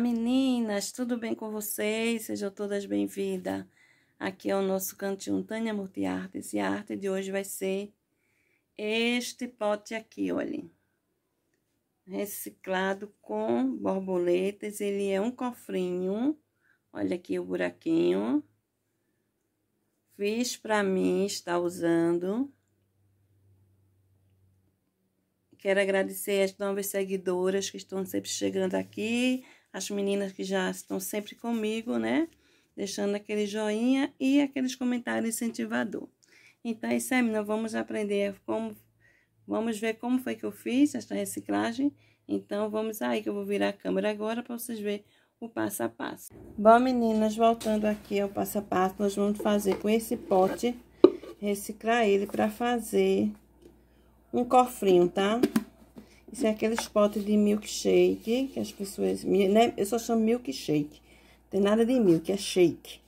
meninas, tudo bem com vocês? Sejam todas bem-vindas. Aqui é o nosso cantinho Tânia Murti Artes e a arte de hoje vai ser este pote aqui, olhem. Reciclado com borboletas, ele é um cofrinho, olha aqui o buraquinho. Fiz para mim, está usando quero agradecer as novas seguidoras que estão sempre chegando aqui, as meninas que já estão sempre comigo, né? Deixando aquele joinha e aqueles comentários incentivador. Então, é isso aí, meninas. Vamos aprender como... Vamos ver como foi que eu fiz esta reciclagem. Então, vamos aí que eu vou virar a câmera agora para vocês verem o passo a passo. Bom, meninas, voltando aqui ao passo a passo, nós vamos fazer com esse pote, reciclar ele para fazer um cofrinho, tá? Isso é aqueles potes de milkshake, que as pessoas... Né? Eu só chamo milkshake. Não tem nada de milk, é shake.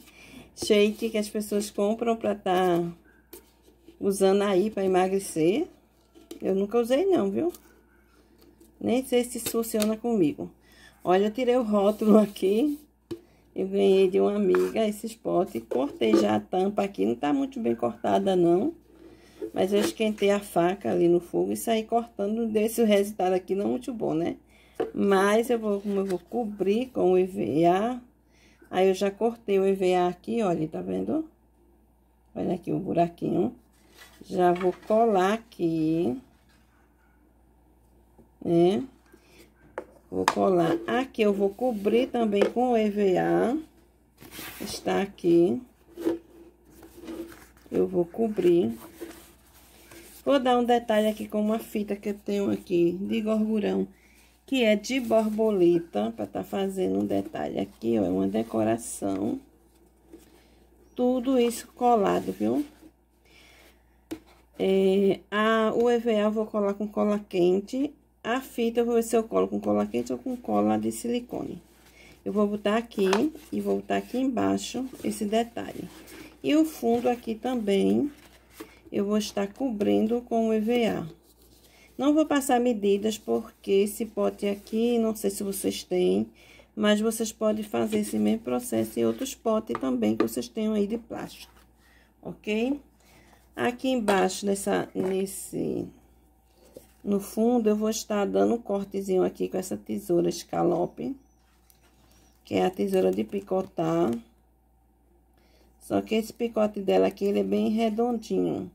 shake que as pessoas compram pra tá usando aí pra emagrecer. Eu nunca usei não, viu? Nem sei se isso funciona comigo. Olha, eu tirei o rótulo aqui. Eu ganhei de uma amiga esses potes. Cortei já a tampa aqui. Não tá muito bem cortada, não. Mas eu esquentei a faca ali no fogo e saí cortando. Desse resultado aqui não muito bom, né? Mas eu vou, como eu vou cobrir com o EVA, aí eu já cortei o EVA aqui, olha, tá vendo? Olha aqui o um buraquinho. Já vou colar aqui, né? Vou colar aqui, eu vou cobrir também com o EVA. Está aqui. Eu vou cobrir. Vou dar um detalhe aqui com uma fita que eu tenho aqui de gorgurão, que é de borboleta, para tá fazendo um detalhe aqui, ó, é uma decoração. Tudo isso colado, viu? É, a, o EVA eu vou colar com cola quente, a fita eu vou ver se eu colo com cola quente ou com cola de silicone. Eu vou botar aqui e vou botar aqui embaixo esse detalhe. E o fundo aqui também, eu vou estar cobrindo com o EVA. Não vou passar medidas, porque esse pote aqui, não sei se vocês têm, mas vocês podem fazer esse mesmo processo em outros potes também que vocês tenham aí de plástico, ok? Aqui embaixo, nessa, nesse, no fundo, eu vou estar dando um cortezinho aqui com essa tesoura escalope, que é a tesoura de picotar. Só que esse picote dela aqui, ele é bem redondinho.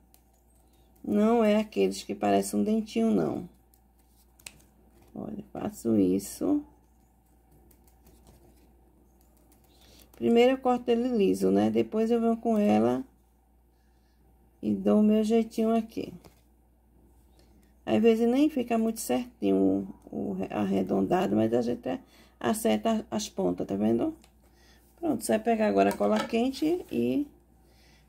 Não é aqueles que parecem um dentinho, não. Olha, faço isso. Primeiro eu corto ele liso, né? Depois eu venho com ela e dou o meu jeitinho aqui. Às vezes nem fica muito certinho o, o arredondado, mas a gente acerta as pontas, tá vendo? Pronto, você vai pegar agora a cola quente e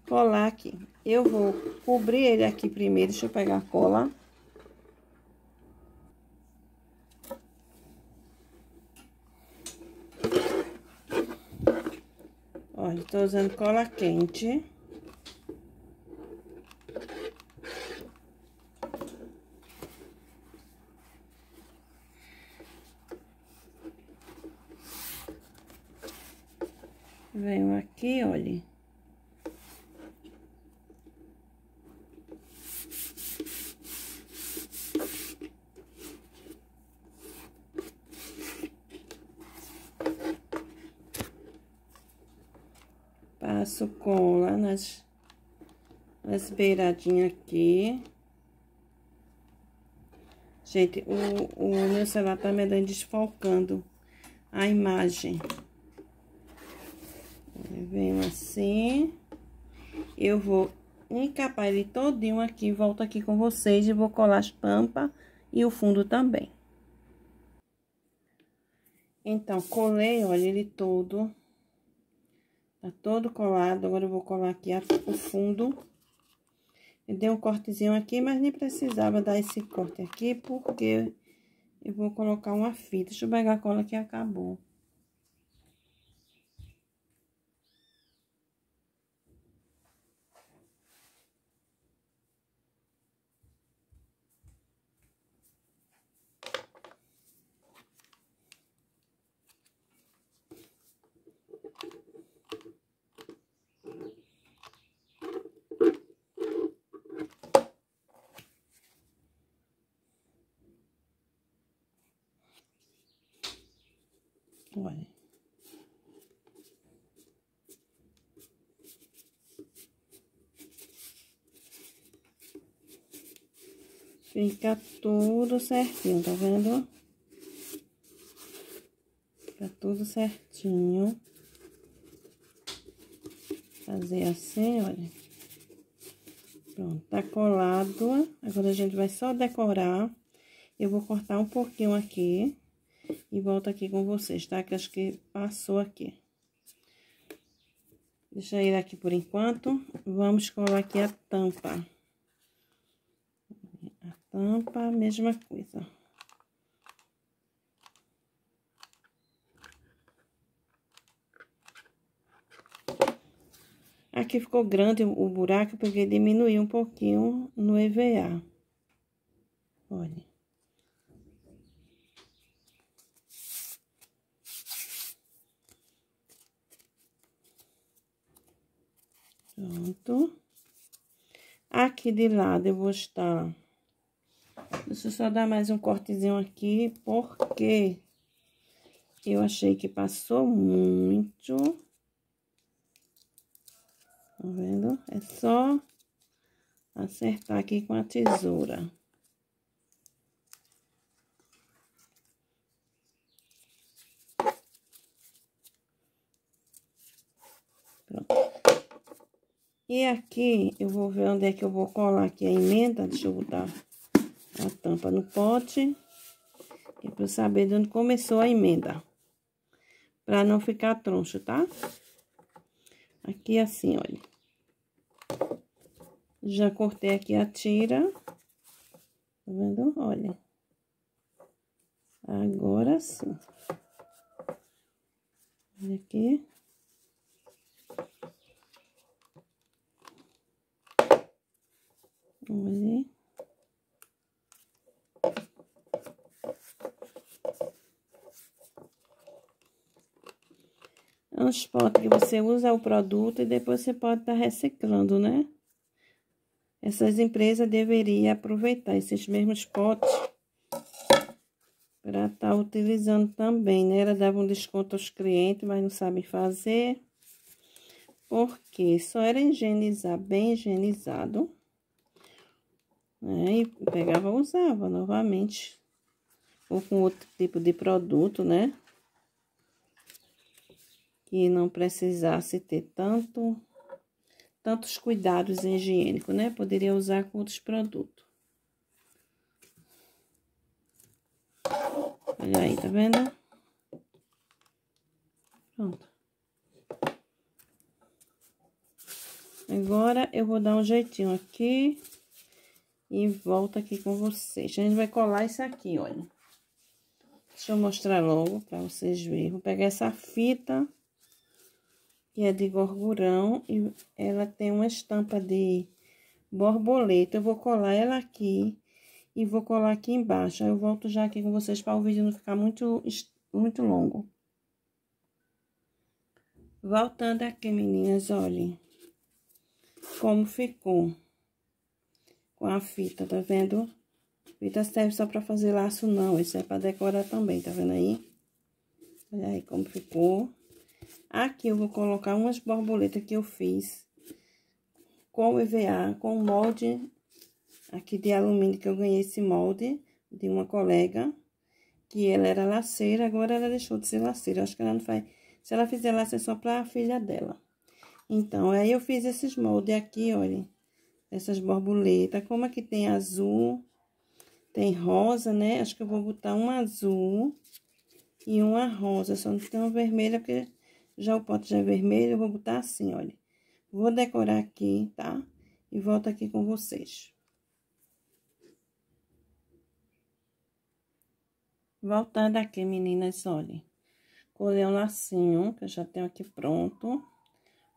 colar aqui. Eu vou cobrir ele aqui primeiro, deixa eu pegar a cola. olha estou usando cola quente. faço cola nas, nas beiradinhas aqui. Gente, o, o meu celular tá me dando desfalcando a imagem. Tá Vem assim. Eu vou encapar ele todinho aqui, volto aqui com vocês e vou colar as tampas e o fundo também. Então, colei, olha, ele todo Tá todo colado, agora eu vou colar aqui o fundo. Eu dei um cortezinho aqui, mas nem precisava dar esse corte aqui, porque eu vou colocar uma fita. Deixa eu pegar a cola que acabou. Fica tudo certinho, tá vendo? Fica tudo certinho. Fazer assim, olha. Pronto, tá colado. Agora a gente vai só decorar. Eu vou cortar um pouquinho aqui e volto aqui com vocês, tá? Que acho que passou aqui. Deixa ele aqui por enquanto. Vamos colar aqui a tampa. Tampa, mesma coisa. Aqui ficou grande o buraco, eu peguei e diminuí um pouquinho no EVA. Olha. Pronto. Aqui de lado eu vou estar Deixa eu só dar mais um cortezinho aqui, porque eu achei que passou muito. Tá vendo? É só acertar aqui com a tesoura. Pronto. E aqui, eu vou ver onde é que eu vou colar aqui a emenda. Deixa eu botar a tampa no pote, é pra eu saber de onde começou a emenda, pra não ficar troncho, tá? Aqui assim, olha. Já cortei aqui a tira, tá vendo? Olha. Agora sim. Olha aqui. Olha. uns que você usa o produto e depois você pode estar tá reciclando, né? Essas empresas deveriam aproveitar esses mesmos potes para estar tá utilizando também, né? Ela dava um desconto aos clientes, mas não sabem fazer. Porque só era higienizar bem higienizado. Né? E pegava usava novamente. Ou com outro tipo de produto, né? que não precisasse ter tanto tantos cuidados higiênicos, né? Poderia usar com outros produtos. Olha aí, tá vendo? Pronto. Agora, eu vou dar um jeitinho aqui e volto aqui com vocês. A gente vai colar isso aqui, olha. Deixa eu mostrar logo pra vocês verem. Vou pegar essa fita que é de gorgurão e ela tem uma estampa de borboleta. Eu vou colar ela aqui e vou colar aqui embaixo. eu volto já aqui com vocês para o vídeo não ficar muito, muito longo. Voltando aqui, meninas, olhem como ficou com a fita, tá vendo? Fita serve só para fazer laço, não. Isso é para decorar também, tá vendo aí? Olha aí como ficou. Aqui eu vou colocar umas borboletas que eu fiz com o EVA, com o molde aqui de alumínio que eu ganhei esse molde de uma colega, que ela era laceira, agora ela deixou de ser laceira. Acho que ela não faz. Se ela fizer lace é só para a filha dela. Então, aí eu fiz esses moldes aqui, olha. Essas borboletas. Como aqui tem azul, tem rosa, né? Acho que eu vou botar um azul e uma rosa. Só não tem uma vermelha, porque já o pote já é vermelho, eu vou botar assim, olha. Vou decorar aqui, tá? E volto aqui com vocês. Voltando aqui, meninas, olha. Colei um assim, lacinho, que eu já tenho aqui pronto.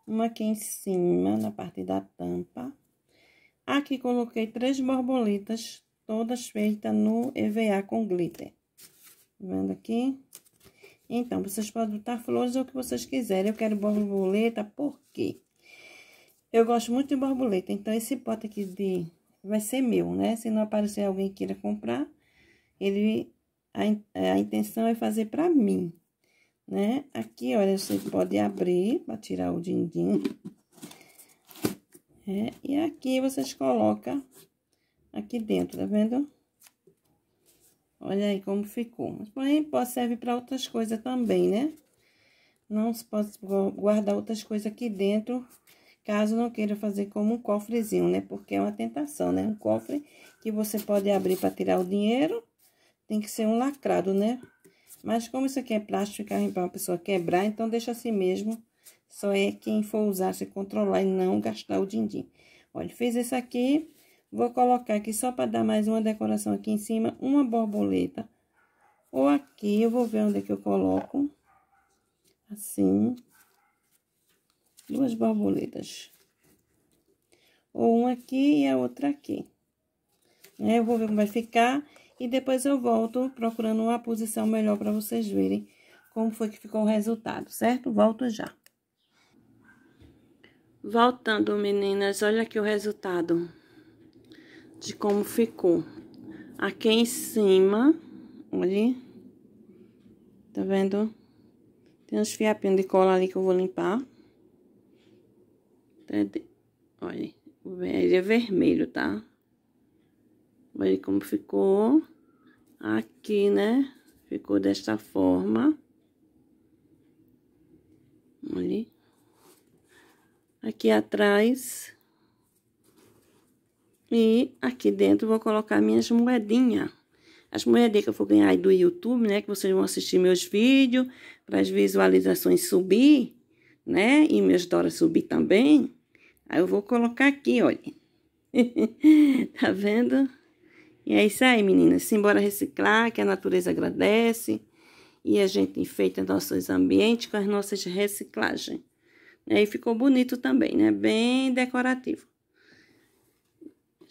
Uma aqui em cima, na parte da tampa. Aqui coloquei três borboletas, todas feitas no EVA com glitter. Vendo aqui? Então, vocês podem botar flores ou o que vocês quiserem. Eu quero borboleta, por quê? Eu gosto muito de borboleta, então esse pote aqui de vai ser meu, né? Se não aparecer alguém queira comprar, ele a, é, a intenção é fazer para mim, né? Aqui, olha, você pode abrir pra tirar o dindim. É, né? e aqui vocês colocam aqui dentro, tá vendo? Olha aí como ficou. Mas, porém, pode servir para outras coisas também, né? Não se pode guardar outras coisas aqui dentro, caso não queira fazer como um cofrezinho, né? Porque é uma tentação, né? Um cofre que você pode abrir para tirar o dinheiro, tem que ser um lacrado, né? Mas como isso aqui é plástico, para uma pessoa quebrar, então deixa assim mesmo. Só é quem for usar se controlar e não gastar o din-din. Olha, fez esse aqui, Vou colocar aqui só para dar mais uma decoração aqui em cima, uma borboleta. Ou aqui, eu vou ver onde é que eu coloco. Assim. Duas borboletas. Ou uma aqui e a outra aqui. Né, eu vou ver como vai ficar. E depois eu volto procurando uma posição melhor para vocês verem como foi que ficou o resultado, certo? Volto já. Voltando, meninas, olha aqui o resultado de como ficou. Aqui em cima, olha, tá vendo? Tem uns fiapinhos de cola ali que eu vou limpar. Tá olha, ele é vermelho, tá? Olha como ficou. Aqui, né? Ficou desta forma. Olha. Aqui atrás, e aqui dentro vou colocar minhas moedinhas. As moedinhas que eu vou ganhar aí do YouTube, né? Que vocês vão assistir meus vídeos, para as visualizações subir, né? E meus dólares subir também. Aí eu vou colocar aqui, olha. tá vendo? E é isso aí, meninas. Simbora reciclar, que a natureza agradece. E a gente enfeita nossos ambientes com as nossas reciclagens. E aí ficou bonito também, né? Bem decorativo.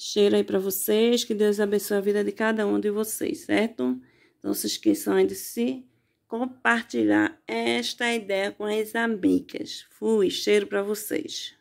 Cheiro aí para vocês, que Deus abençoe a vida de cada um de vocês, certo? Não se esqueçam aí de se compartilhar esta ideia com as amigas. Fui, cheiro para vocês.